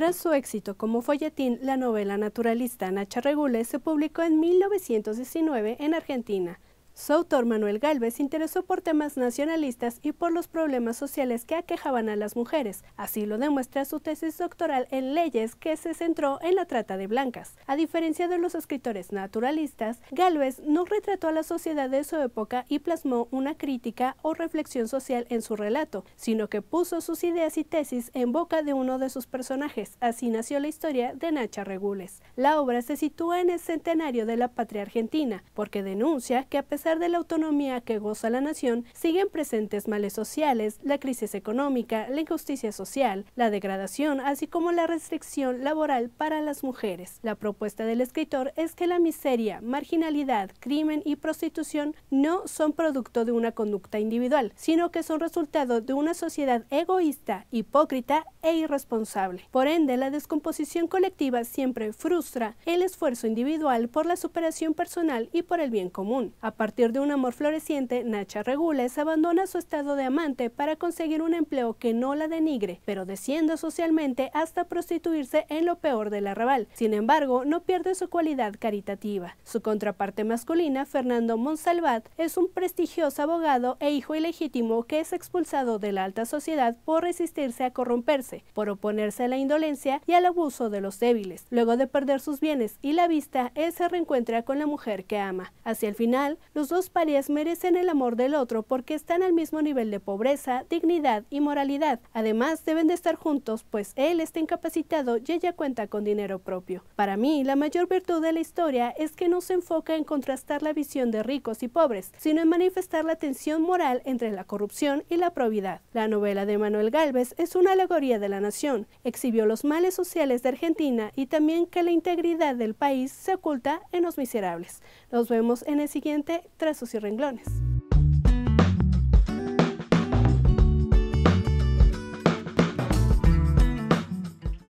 Tras su éxito como folletín, la novela naturalista Nacha Regules se publicó en 1919 en Argentina. Su autor Manuel Galvez interesó por temas nacionalistas y por los problemas sociales que aquejaban a las mujeres. Así lo demuestra su tesis doctoral en leyes que se centró en la trata de blancas. A diferencia de los escritores naturalistas, Galvez no retrató a la sociedad de su época y plasmó una crítica o reflexión social en su relato, sino que puso sus ideas y tesis en boca de uno de sus personajes. Así nació la historia de Nacha Regules. La obra se sitúa en el centenario de la patria argentina, porque denuncia que a pesar de la autonomía que goza la nación, siguen presentes males sociales, la crisis económica, la injusticia social, la degradación, así como la restricción laboral para las mujeres. La propuesta del escritor es que la miseria, marginalidad, crimen y prostitución no son producto de una conducta individual, sino que son resultado de una sociedad egoísta, hipócrita e irresponsable. Por ende, la descomposición colectiva siempre frustra el esfuerzo individual por la superación personal y por el bien común. A partir de un amor floreciente, Nacha Regules abandona su estado de amante para conseguir un empleo que no la denigre, pero desciende socialmente hasta prostituirse en lo peor del arrabal. Sin embargo, no pierde su cualidad caritativa. Su contraparte masculina, Fernando Monsalvat, es un prestigioso abogado e hijo ilegítimo que es expulsado de la alta sociedad por resistirse a corromperse, por oponerse a la indolencia y al abuso de los débiles. Luego de perder sus bienes y la vista, él se reencuentra con la mujer que ama. Hacia el final, los dos parias merecen el amor del otro porque están al mismo nivel de pobreza, dignidad y moralidad. Además, deben de estar juntos, pues él está incapacitado y ella cuenta con dinero propio. Para mí, la mayor virtud de la historia es que no se enfoca en contrastar la visión de ricos y pobres, sino en manifestar la tensión moral entre la corrupción y la probidad. La novela de Manuel Galvez es una alegoría de la nación. Exhibió los males sociales de Argentina y también que la integridad del país se oculta en los miserables. Nos vemos en el siguiente trazos y renglones.